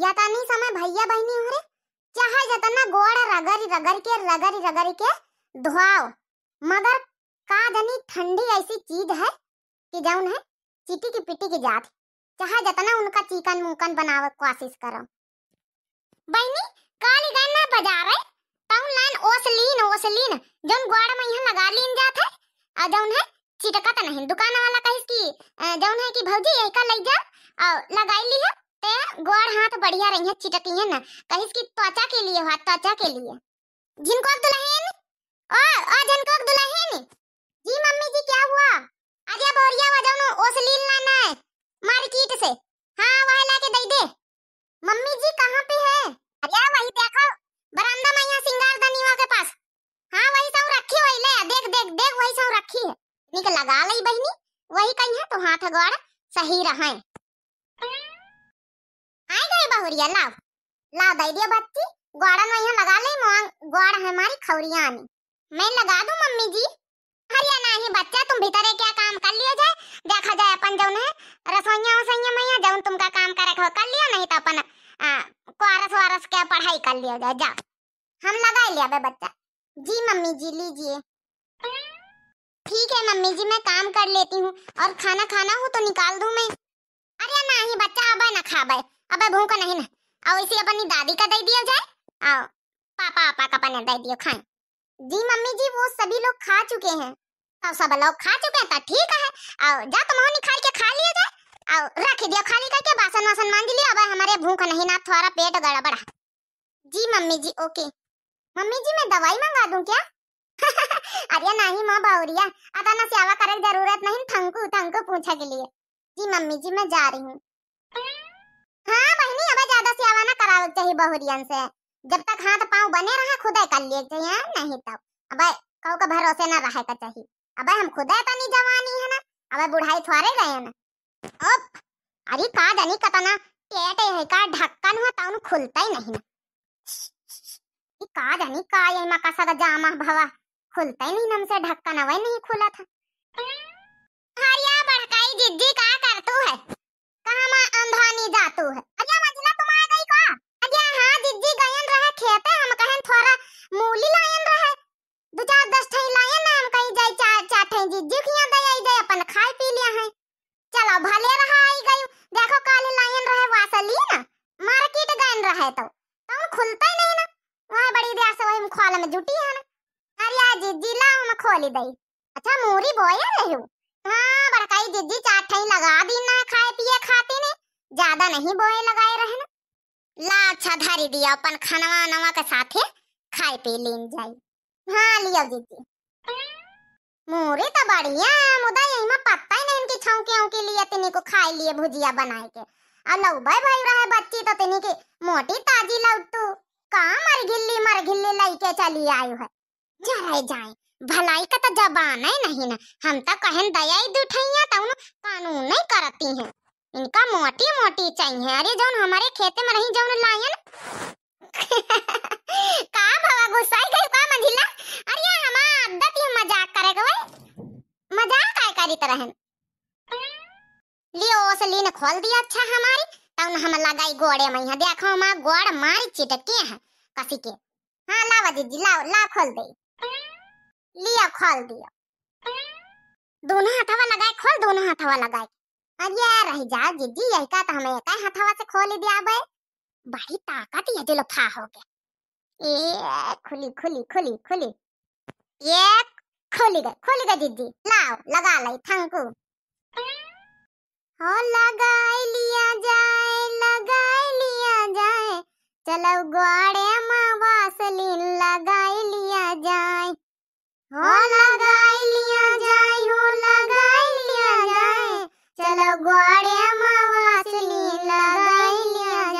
यतनी समय भैया बहनी ಸಮ ಭಯ್ಯ ಬಹಿನಿ जतना गोड़ ಜತನ रगर के ರಗರಿಕೆ रगर के धुआओ मगर का जनी ठंडी ऐसी चीज है कि जौन है चीटी की पिटी की जात चाहे जतना उनका चिकन मुकन बनावे कोशिश करो बहनी काली गान ना बजा रहे टाउन लाइन ओसलीन ओसलीन जौन गोड़ में यहां लगा लीन जात है आ जौन है चिटकत नहीं दुकान वाला कहिस की जौन है कि भौजी एका ले जा और लगाई ली है ते गोड़ हाथ बढ़िया रही है चिटकी है ना कहीं इसकी त्वचा के लिए हाथ त्वचा के लिए जिनको दुल्हन ओ ओ जिनको दुल्हन जी मम्मी जी क्या हुआ अरे बोरिया वजह नो ओसलील लाना है मार्केट से हाँ वहां लाके दे दे मम्मी जी कहाँ पे है अरे वही देखो बरामदा मैया सिंगारदानीवा के पास हाँ वही सब रखी हुई ले देख देख देख वही सब रखी है निकल लगा ली बहनी वही कहीं है तो हाथ गोड़ सही रहा है खौरिया लाव लाव दई दिया बत्ती गोड़ा नहीं यहाँ लगा ले मोंग गोड़ हमारी खौरिया में मैं लगा दूं मम्मी जी हरिया नहीं बच्चा तुम भीतर है क्या काम कर लियो जाए देखा जाए अपन जौन है रसोइया वसोइया मैया जौन तुमका काम कर रखो कर लिया नहीं तो अपन कुआरस वारस के पढ़ाई कर लिया जाए जा हम लगा लिया बे बच्चा जी मम्मी जी लीजिए ठीक है मम्मी जी मैं काम कर लेती हूँ और खाना खाना हो तो निकाल दूँ मैं अरे ना ही बच्चा अब ना खाबे अबे भूखा नहीं ना आओ इसी अपनी दादी का दे दियो जाए आओ पापा पापा का पने दे दियो खाएं जी मम्मी जी वो सभी लोग खा चुके हैं तो सब लोग खा चुके हैं तो ठीक है आओ जा तुम तो मोहनी खाल के खा लिए जाए आओ रख दिया खाली करके बासन वासन मांग लिया अबे हमारे भूखा नहीं ना थोड़ा पेट गड़बड़ा जी mummy ji okay mummy ji मैं दवाई मंगा दूं क्या अरे नहीं मां बावरिया अदा ना सेवा करे जरूरत नहीं थंकू थंकू पूछा के लिए जी मम्मी जी मैं जा रही हूँ हां बहनी अब ज्यादा से आवाना करावे चाहिए बहुरियन से जब तक हाथ पांव बने रहा खुदे कर लिए चाहिए हाँ, नहीं तब अब कहू का भरोसे ना रहे का चाहिए अब हम खुदे तनी जवानी है ना अब बुढ़ाई थारे गए ना अब अरे का जानी कता ना पेट है का ढक्कन हो ताउन खुलता ही नहीं ना ई का जानी का ये मकासा का जामा भवा खुलता ही नहीं हमसे ढक्कन अवे नहीं खुला था है तो तो खुलता ही नहीं ना वहां बड़ी दिया से वही मुखाल में जुटी है ना अरे आज जीजी ला हम खोली दई अच्छा मोरी बॉय है रे रही हां बड़काई जीजी चाठई लगा दी ना खाए पिए खाती ने ज्यादा नहीं बॉय लगाए रहे ना ला अच्छा धारी दिया अपन खानवा नवा के साथे खाए पी लेन जाई हां लियो जीजी मोरे तो बढ़िया मुदा यही में पत्ता ही नहीं इनकी छौकियों के लिए तिनी को खाए लिए भुजिया बनाए के આ લવભાઈ ભાઈરા હે બચ્ચી તો તેની કે મોટી તાજી લવ તું કા મરગિલ્લી મરગિલ્લી લઈ के चली आयो है जराए जाए भलाई का तो जबान है नहीं ना हम तो कहन दयाई दुठैया तो कानून नहीं करती हैं इनका मोटी मोटी चाहिए अरे जौन हमारे खेत में रही जौन लायन से लीन खोल दिया अच्छा हमारी तब हम लगाई गोड़े में यहाँ देखो हमारा गोड़ मारी चिटकी है कसी के हाँ लावा दीदी लाओ ला खोल दे लिया खोल दिया दोनों हथवा लगाए खोल दोनों हथवा लगाए अरे यार रही जाओ दीदी यही का तो हमें एक हथवा से खोल दिया बे बड़ी ताकत ये दिलो फा हो गया ए खुली खुली खुली खुली ये खुली गई खुली गई दीदी लाओ लगा लाई थैंक यू हो लिया जाए लिया जाए चलो ग्वाड़े लिया जाए लिया जाए लिया जाए चलो ग्वाड़े लिया जाए लिया जाए लिया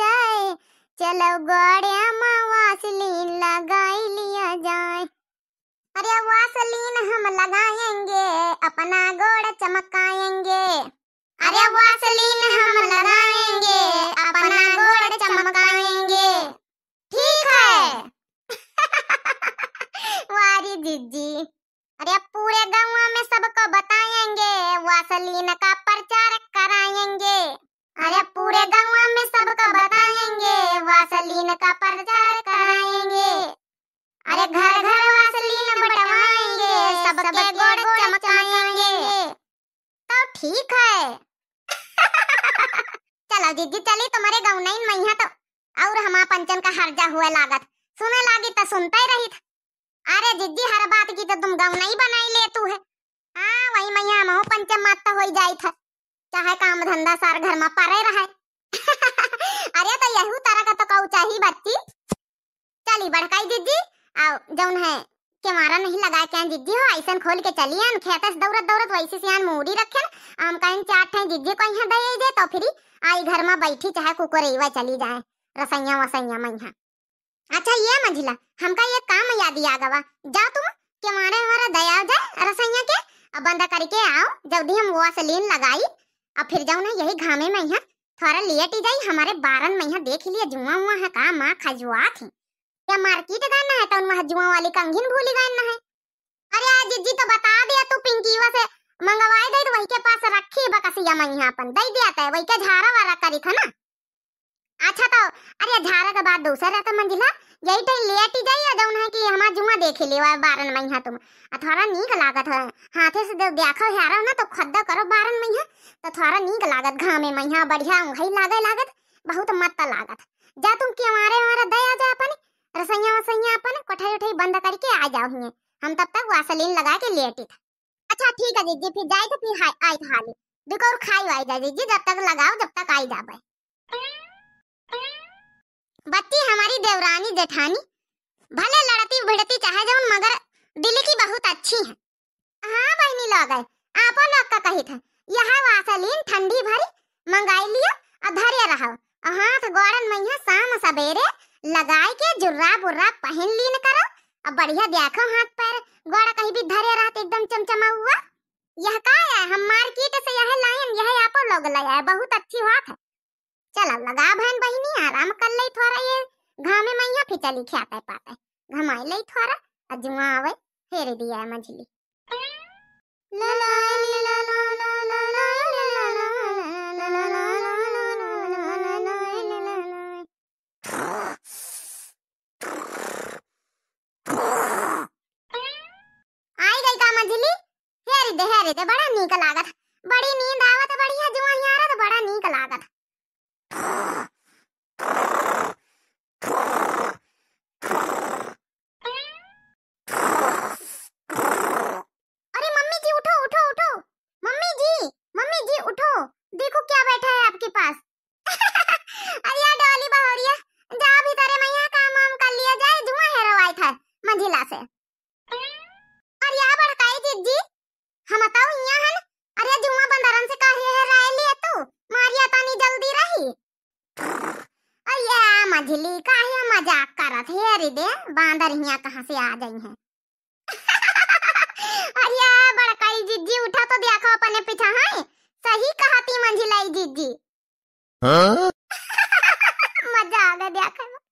जाए चलो ग्वाड़े हम लगाएंगे अपना गोड़ चमकाएंगे अरे वासलीन हम लगाएंगे अपना गोड़ चमकाएंगे ठीक है वारी जीजी अरे पूरे गाँव में सबको बताएंगे वासलीन का सबके गुण चमकाएंगे तो ठीक है चलो जीजी चली तुम्हारे गाँव नहीं मई तो और हमारा पंचन का हर्जा हुआ लागत सुने लागी तो सुनता ही रही था अरे जिज्जी हर बात की तो तुम गाँव नहीं बनाई ले तू है हाँ वही मैया महो पंचम मात तो हो जाई था चाहे काम धंधा सार घर में पड़े रहे अरे तो यही तारा का तो कहू चाहिए बच्ची चली बड़काई दीदी आओ जौन है के मारा नहीं लगाए के जिज्जी हो ऐसा खोल के चली खेत से दौड़त दौड़त वैसे से मूड़ी रखे हम कहन चाट है जिज्जी को यहाँ दे दे तो फिर आई घर में बैठी चाहे कुकर एवा चली जाए रसैया वसैया में यहाँ अच्छा ये मझिला हमका ये काम याद आ गवा जा तुम के मारे हमारा दया जाए रसैया के अब बंद करके आओ जल्दी हम वो वासलीन लगाई अब फिर जाऊ ना यही घामे में यहाँ थोड़ा लेट ही जाई हमारे बारन में यहाँ देख लिया जुआ हुआ है का माँ खजुआ थी या मार्केट जाना है तो उन महजुआ वाली कंगिन भूली जाना है अरे आज जिज्जी तो बता दिया तू पिंकीवा से मंगवाए दे तो वही के पास रखी बकसिया मई यहाँ अपन दे दिया था तो वही के झारा वाला करी था ना अच्छा तो अरे झारा के बाद दूसरा रहता मंजिला यही तो लेट ही जाइए जौन है कि हमार जुआ देख ले बारन महीना तुम थोड़ा नीक लागत है हाथे से देखो हारो ना तो खद्दा करो बारन महीना तो थोड़ा नीक लागत घामे महीना बढ़िया उंगली लागे लागत बहुत मत लागत जा तुम कि हमारे हमारा दया जा अपनी रसोइया वसोइया अपन कोठाई उठाई बंद करके आ जाओ हिंगे हम तब तक वासलीन लगा के लेटे था अच्छा ठीक है दीदी फिर जाए तो फिर आई खा ले देखो और खाई वाई जा दीदी जब तक लगाओ जब तक आई जाबे बत्ती हमारी देवरानी जेठानी भले लड़ती भिड़ती चाहे जाऊन मगर दिल की बहुत अच्छी है हाँ बहनी लोग आप लोग का कही था यहाँ वासलीन ठंडी भरी मंगाई लिया और धरे रहो हाँ तो गोड़न मैया शाम सवेरे लगाए के जुर्राब उर्रा पहन ली न करो अब बढ़िया देखो हाथ पैर गोड़ा कहीं भी धरे रहते एकदम चमचमा हुआ यह का है हम मार्केट से यह लायन यह आपो लोग लाया है बहुत अच्छी बात है चलो लगा बहन बहिनी आराम कर ले थोड़ा ये घामे मैया फिर चली खाता पाए पाता घमाई ले थोड़ा अजुआ आवे फेर दिया है मछली ला ला ला काहे मजाक करत हे अरे दे बांदर हिया कहां से आ गई है अरे बड़काई जिज्जी उठा तो देखो अपने पीछे हाँ? है सही कहती मंझिलाई जिज्जी हां मजा आ गया देखो